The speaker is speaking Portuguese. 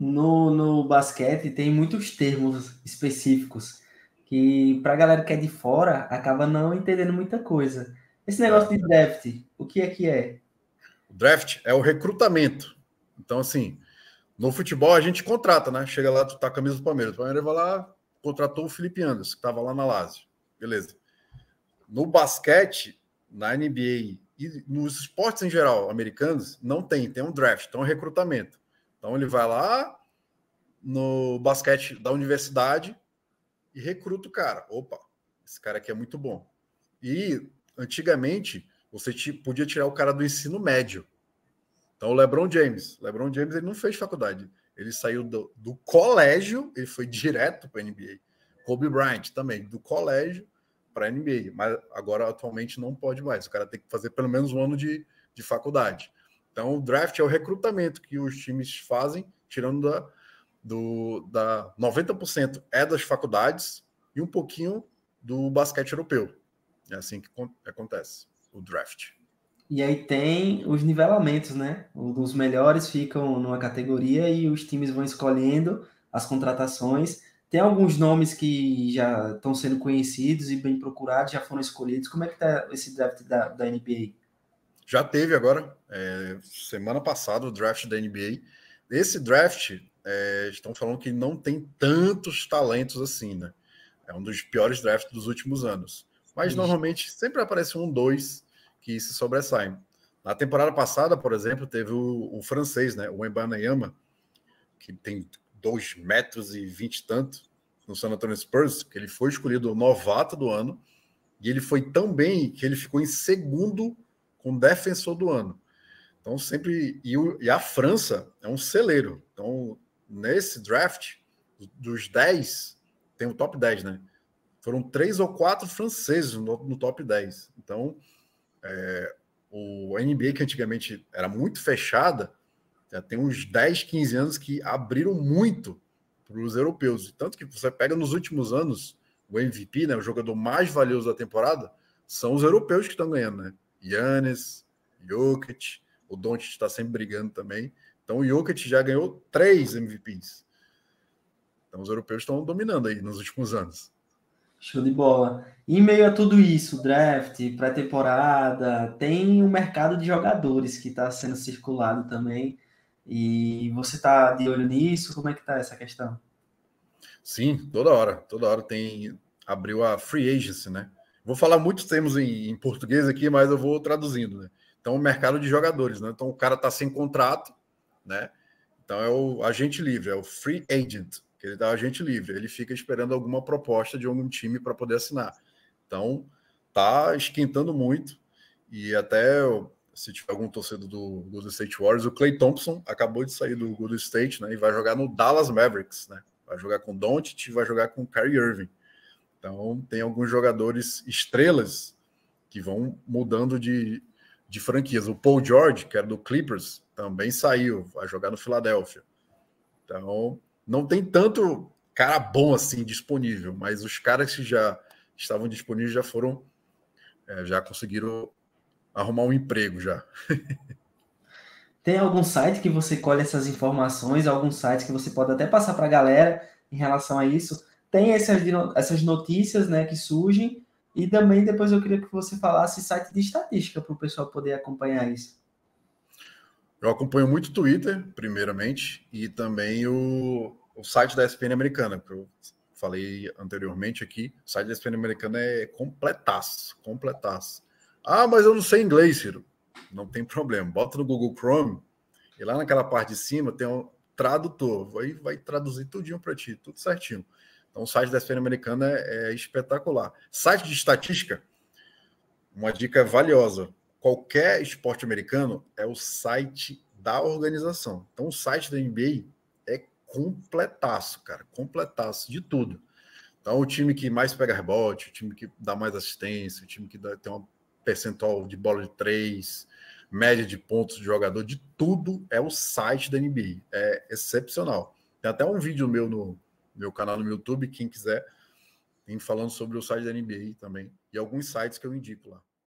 no, no basquete tem muitos termos específicos que para a galera que é de fora acaba não entendendo muita coisa. Esse negócio de draft, o que é que é? O draft é o recrutamento. Então, assim, no futebol a gente contrata, né? Chega lá, tu tá a camisa do Palmeiras. O Palmeiras vai lá, contratou o Felipe Anderson, que tava lá na Lazio. Beleza. No basquete, na NBA e nos esportes em geral americanos, não tem, tem um draft, então um recrutamento. Então ele vai lá no basquete da universidade e recruta o cara. Opa, esse cara aqui é muito bom. E antigamente você podia tirar o cara do ensino médio. Então o LeBron James, LeBron James ele não fez faculdade, ele saiu do, do colégio, ele foi direto para a NBA. Kobe Bryant também do colégio para a NBA, mas agora atualmente não pode mais. O cara tem que fazer pelo menos um ano de, de faculdade. Então, o draft é o recrutamento que os times fazem, tirando da, do, da 90% é das faculdades e um pouquinho do basquete europeu. É assim que acontece o draft. E aí tem os nivelamentos, né? Os melhores ficam numa categoria e os times vão escolhendo as contratações. Tem alguns nomes que já estão sendo conhecidos e bem procurados, já foram escolhidos. Como é que está esse draft da, da NBA? Já teve agora, é, semana passada, o draft da NBA. Esse draft, é, estão falando que não tem tantos talentos assim, né? É um dos piores drafts dos últimos anos. Mas Sim. normalmente sempre aparece um, dois que se sobressaem. Na temporada passada, por exemplo, teve o, o francês, né? O Embanayama, que tem dois metros e vinte e tanto no San Antonio Spurs, que ele foi escolhido novato do ano, e ele foi tão bem que ele ficou em segundo com defensor do ano. Então, sempre. E, o, e a França é um celeiro. Então, nesse draft, dos 10, tem o top 10, né? Foram três ou quatro franceses no, no top 10. Então, é, o NBA, que antigamente era muito fechada, já tem uns 10, 15 anos que abriram muito para os europeus. Tanto que você pega nos últimos anos, o MVP, né, o jogador mais valioso da temporada, são os europeus que estão ganhando, né? Yannis, Jokic, o Doncic está sempre brigando também. Então o Jokic já ganhou três MVPs. Então os europeus estão dominando aí nos últimos anos. Show de bola. Em meio a tudo isso, draft, pré-temporada, tem o um mercado de jogadores que está sendo circulado também. E você está de olho nisso? Como é que está essa questão? Sim, toda hora, toda hora tem abriu a free agency, né? Vou falar muitos termos em, em português aqui, mas eu vou traduzindo, né? Então, o mercado de jogadores, né? Então, o cara está sem contrato, né? Então, é o agente livre, é o free agent, que ele dá tá agente livre. Ele fica esperando alguma proposta de algum time para poder assinar. Então, tá esquentando muito. E até, se tiver algum torcedor do Golden State Warriors, o Clay Thompson acabou de sair do Golden State, né? E vai jogar no Dallas Mavericks, né? Vai jogar com Doncic, vai jogar com Kyrie Irving. Então, tem alguns jogadores estrelas que vão mudando de, de franquias. O Paul George, que era do Clippers, também saiu, vai jogar no Filadélfia. Então, não tem tanto cara bom assim disponível, mas os caras que já estavam disponíveis já foram, é, já conseguiram arrumar um emprego já. Tem algum site que você colhe essas informações, algum site que você pode até passar para a galera em relação a isso? tem essas, essas notícias né, que surgem, e também depois eu queria que você falasse site de estatística para o pessoal poder acompanhar isso. Eu acompanho muito o Twitter, primeiramente, e também o, o site da SPN americana, que eu falei anteriormente aqui. O site da SPN americana é completaço, completaço. Ah, mas eu não sei inglês, Ciro. Não tem problema. Bota no Google Chrome e lá naquela parte de cima tem um tradutor. Aí vai, vai traduzir tudinho para ti, tudo certinho. Então, o site da SPN americana é, é espetacular. Site de estatística, uma dica valiosa. Qualquer esporte americano é o site da organização. Então, o site da NBA é completaço, cara. Completaço de tudo. Então, o time que mais pega rebote, o time que dá mais assistência, o time que dá, tem um percentual de bola de três, média de pontos de jogador, de tudo é o site da NBA. É excepcional. Tem até um vídeo meu no, meu canal no YouTube, quem quiser, tem falando sobre o site da NBA também. E alguns sites que eu indico lá.